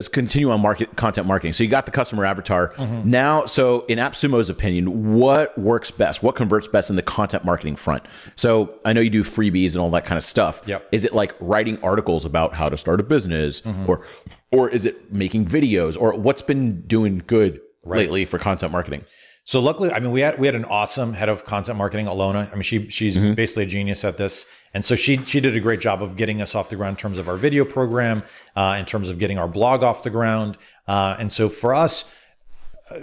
Let's continue on market content marketing. So you got the customer avatar. Mm-hmm. Now, so in AppSumo's opinion, what works best? What converts best in the content marketing front? So I know you do freebies and all that kind of stuff. Yep. Is it like writing articles about how to start a business mm-hmm. or or is it making videos or what's been doing good right. lately for content marketing? So luckily, I mean, we had we had an awesome head of content marketing, Alona. I mean, she she's mm-hmm. basically a genius at this, and so she she did a great job of getting us off the ground in terms of our video program, uh, in terms of getting our blog off the ground, uh, and so for us,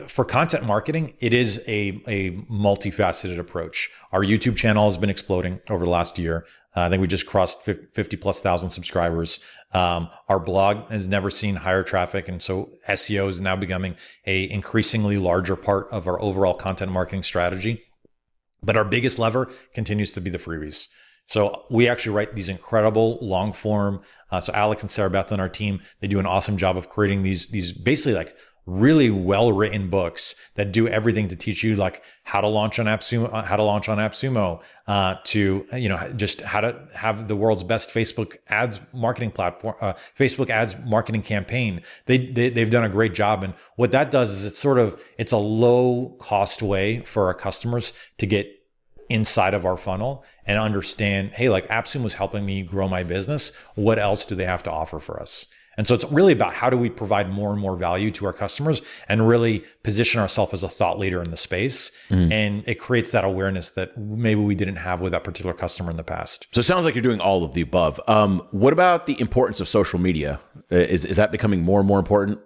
for content marketing, it is a, a multifaceted approach. Our YouTube channel has been exploding over the last year. Uh, I think we just crossed 50 plus thousand subscribers. Um, our blog has never seen higher traffic. And so SEO is now becoming a increasingly larger part of our overall content marketing strategy. But our biggest lever continues to be the freebies. So we actually write these incredible long form. Uh, so Alex and Sarah Beth and our team, they do an awesome job of creating these, these basically like really well written books that do everything to teach you like how to launch on AppSumo, uh, how to launch on AppSumo, uh, to you know just how to have the world's best Facebook ads marketing platform, uh, Facebook ads marketing campaign. They, they they've done a great job, and what that does is it's sort of it's a low cost way for our customers to get inside of our funnel and understand, hey, like AppSumo is helping me grow my business. What else do they have to offer for us? And so it's really about how do we provide more and more value to our customers and really position ourselves as a thought leader in the space. Mm. And it creates that awareness that maybe we didn't have with that particular customer in the past. So it sounds like you're doing all of the above. Um, what about the importance of social media? Is, is that becoming more and more important?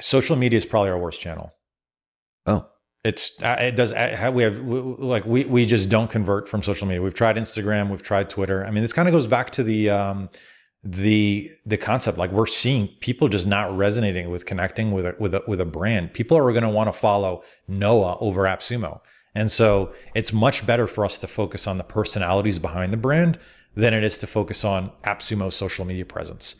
Social media is probably our worst channel. Oh, it's uh, it does uh, we have like we we just don't convert from social media. We've tried Instagram, we've tried Twitter. I mean, this kind of goes back to the um, the the concept like we're seeing people just not resonating with connecting with a, with a, with a brand people are going to want to follow noah over appsumo and so it's much better for us to focus on the personalities behind the brand than it is to focus on appsumo's social media presence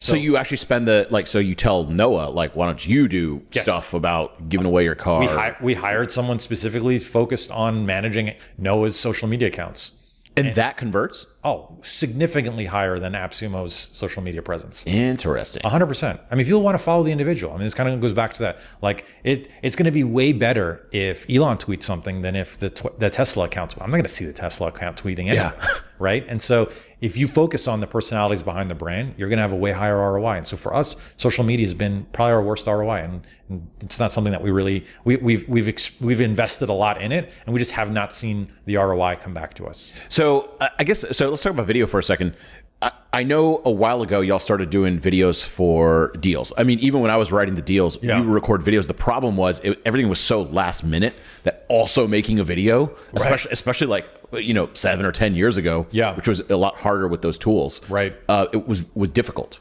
so, so you actually spend the like so you tell noah like why don't you do yes. stuff about giving away your car we, hi- we hired someone specifically focused on managing noah's social media accounts and, and, that converts? Oh, significantly higher than AppSumo's social media presence. Interesting. 100%. I mean, people want to follow the individual. I mean, this kind of goes back to that. Like, it it's going to be way better if Elon tweets something than if the, the Tesla account. I'm not going to see the Tesla account tweeting it, yeah. right? And so if you focus on the personalities behind the brand, you're going to have a way higher ROI. And so for us, social media has been probably our worst ROI, and, and it's not something that we really we, have we've we've, ex- we've invested a lot in it, and we just have not seen the ROI come back to us. So I guess so. Let's talk about video for a second. I, know a while ago y'all started doing videos for deals. I mean, even when I was writing the deals, yeah. we record videos. The problem was it, everything was so last minute that also making a video, especially especially like you know seven or ten years ago, yeah, which was a lot harder with those tools. Right. Uh, it was was difficult.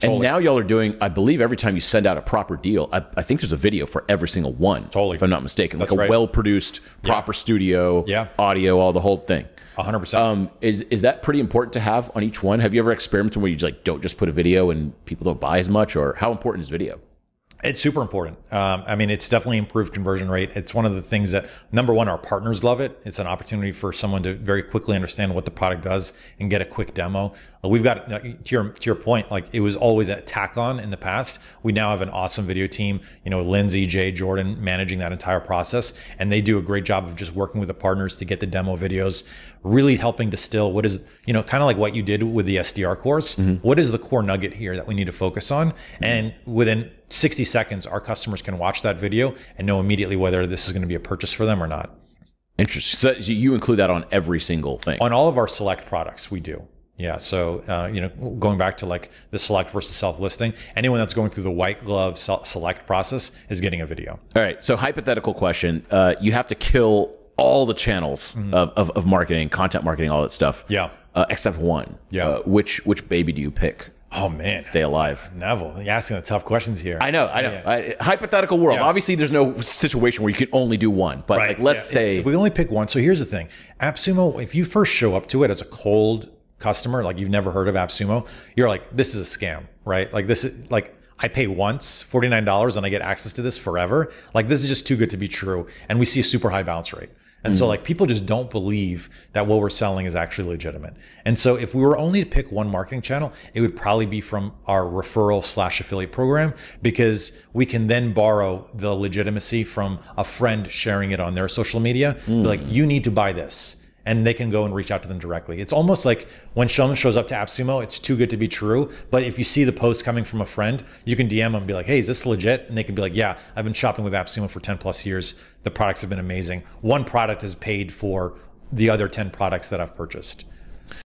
Totally. And now y'all are doing, I believe, every time you send out a proper deal, I, I, think there's a video for every single one. Totally. If I'm not mistaken, That's like a right. well produced, proper yeah. studio, yeah. audio, all the whole thing. 100%. Um, is is that pretty important to have on each one? Have you ever experimented where you just like don't just put a video and people don't buy as much, or how important is video? It's super important. Um, I mean, it's definitely improved conversion rate. It's one of the things that, number one, our partners love it. It's an opportunity for someone to very quickly understand what the product does and get a quick demo. Uh, we've got, to your, to your point, like it was always at tack on in the past. We now have an awesome video team, you know, Lindsay, Jay, Jordan managing that entire process. And they do a great job of just working with the partners to get the demo videos, really helping distill what is, you know, kind of like what you did with the SDR course. Mm-hmm. What is the core nugget here that we need to focus on? Mm-hmm. And within, 60 seconds, our customers can watch that video and know immediately whether this is going to be a purchase for them or not. Interesting. So you include that on every single thing? On all of our select products, we do. Yeah. So, uh, you know, going back to like the select versus self listing, anyone that's going through the white glove select process is getting a video. All right. So, hypothetical question uh, you have to kill all the channels mm-hmm. of, of, of, marketing, content marketing, all that stuff. Yeah. Uh, except one. Yeah. Uh, which which baby do you pick? Oh man, stay alive. Neville, you're asking the tough questions here. I know, I know. Yeah. I, hypothetical world. Yeah. Obviously, there's no situation where you can only do one. But right. like, let's yeah. say if we only pick one. So here's the thing, AppSumo. If you first show up to it as a cold customer, like you've never heard of AppSumo, you're like, this is a scam, right? Like this is like I pay once $49 and I get access to this forever. Like this is just too good to be true. And we see a super high bounce rate. And mm so like people just don't believe that what we're selling is actually legitimate. And so if we were only to pick one marketing channel, it would probably be from our referral slash affiliate program because we can then borrow the legitimacy from a friend sharing it on their social media. mm Like you need to buy this and they can go and reach out to them directly. It's almost like when Shum shows up to AppSumo, it's too good to be true. But if you see the post coming from a friend, you can DM them and be like, hey, is this legit? And they can be like, yeah, I've been shopping with AppSumo for 10 plus years. The products have been amazing. One product has paid for the other 10 products that I've purchased.